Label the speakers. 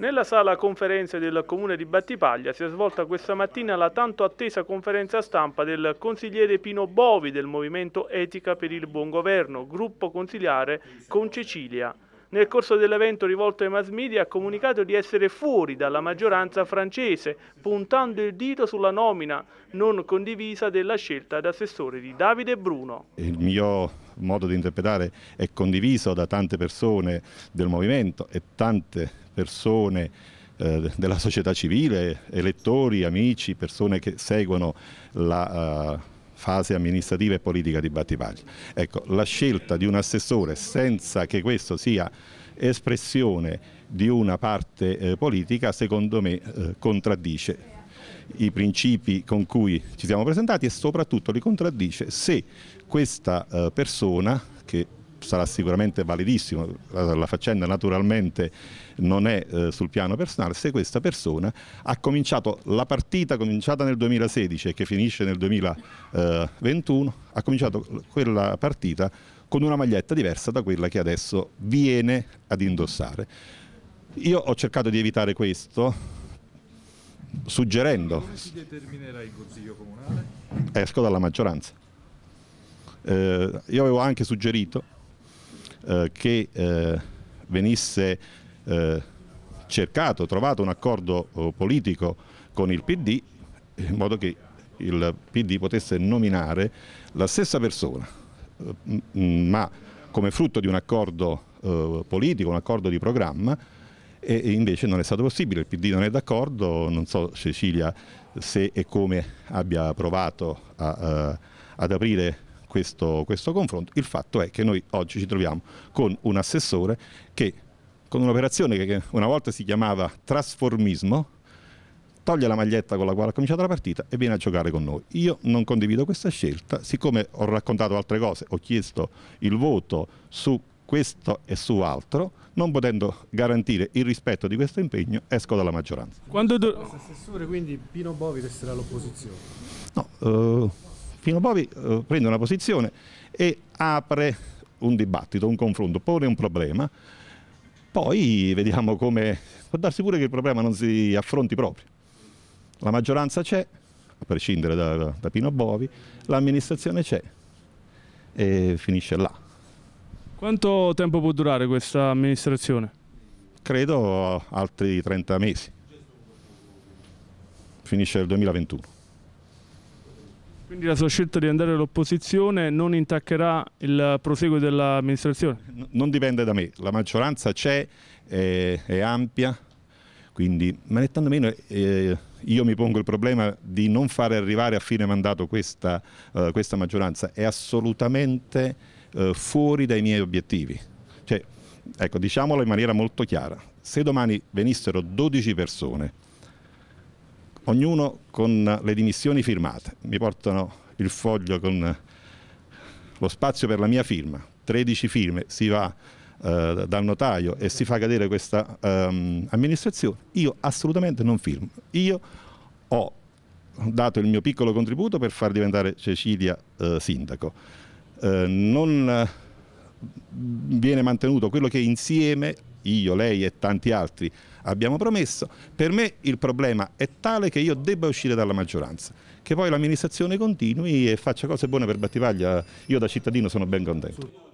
Speaker 1: Nella sala conferenze del comune di Battipaglia si è svolta questa mattina la tanto attesa conferenza stampa del consigliere Pino Bovi del Movimento Etica per il Buon Governo, gruppo consigliare con Cecilia nel corso dell'evento rivolto ai mass media ha comunicato di essere fuori dalla maggioranza francese, puntando il dito sulla nomina non condivisa della scelta d'assessore di Davide Bruno. Il mio modo di interpretare è condiviso da tante persone del movimento e tante persone eh, della società civile, elettori, amici, persone che seguono la eh, fase amministrativa e politica di Battipaglia. Ecco, la scelta di un assessore senza che questo sia espressione di una parte eh, politica secondo me eh, contraddice i principi con cui ci siamo presentati e soprattutto li contraddice se questa eh, persona che sarà sicuramente validissimo, la, la faccenda naturalmente non è eh, sul piano personale, se questa persona ha cominciato la partita cominciata nel 2016 e che finisce nel 2021, ha cominciato quella partita con una maglietta diversa da quella che adesso viene ad indossare. Io ho cercato di evitare questo suggerendo... Come si determinerà il Consiglio Comunale? Esco dalla maggioranza. Eh, io avevo anche suggerito eh, che eh, venisse eh, cercato, trovato un accordo eh, politico con il PD in modo che il PD potesse nominare la stessa persona, ma come frutto di un accordo eh, politico, un accordo di programma, e invece non è stato possibile, il PD non è d'accordo, non so Cecilia se e come abbia provato a, a, ad aprire questo, questo confronto. Il fatto è che noi oggi ci troviamo con un assessore che con un'operazione che una volta si chiamava trasformismo, toglie la maglietta con la quale ha cominciato la partita e viene a giocare con noi. Io non condivido questa scelta, siccome ho raccontato altre cose, ho chiesto il voto su questo e su altro, non potendo garantire il rispetto di questo impegno, esco dalla maggioranza. Quando do... assessore, quindi Pino Bovi resterà all'opposizione? No, eh, Fino Bovi eh, prende una posizione e apre un dibattito, un confronto, pone un problema, poi vediamo come... Può darsi pure che il problema non si affronti proprio. La maggioranza c'è, a prescindere da, da Pino Bovi, l'amministrazione c'è e finisce là. Quanto tempo può durare questa amministrazione? Credo altri 30 mesi. Finisce il 2021. Quindi la sua scelta di andare all'opposizione non intaccherà il proseguo dell'amministrazione? Non dipende da me, la maggioranza c'è, è, eh, è, ampia, quindi, ma né tantomeno eh, io mi pongo il problema di non fare arrivare a fine mandato questa, eh, questa maggioranza, è assolutamente eh, fuori dai miei obiettivi. Cioè, ecco, diciamolo in maniera molto chiara, se domani venissero 12 persone ognuno con le dimissioni firmate. Mi portano il foglio con lo spazio per la mia firma, 13 firme, si va eh, dal notaio e si fa cadere questa ehm, amministrazione, io assolutamente non firmo. Io ho dato il mio piccolo contributo per far diventare Cecilia eh, sindaco. Eh, non eh, viene mantenuto quello che insieme io, lei e tanti altri abbiamo promesso, per me il problema è tale che io debba uscire dalla maggioranza, che poi l'amministrazione continui e faccia cose buone per Battivaglia, io da cittadino sono ben contento.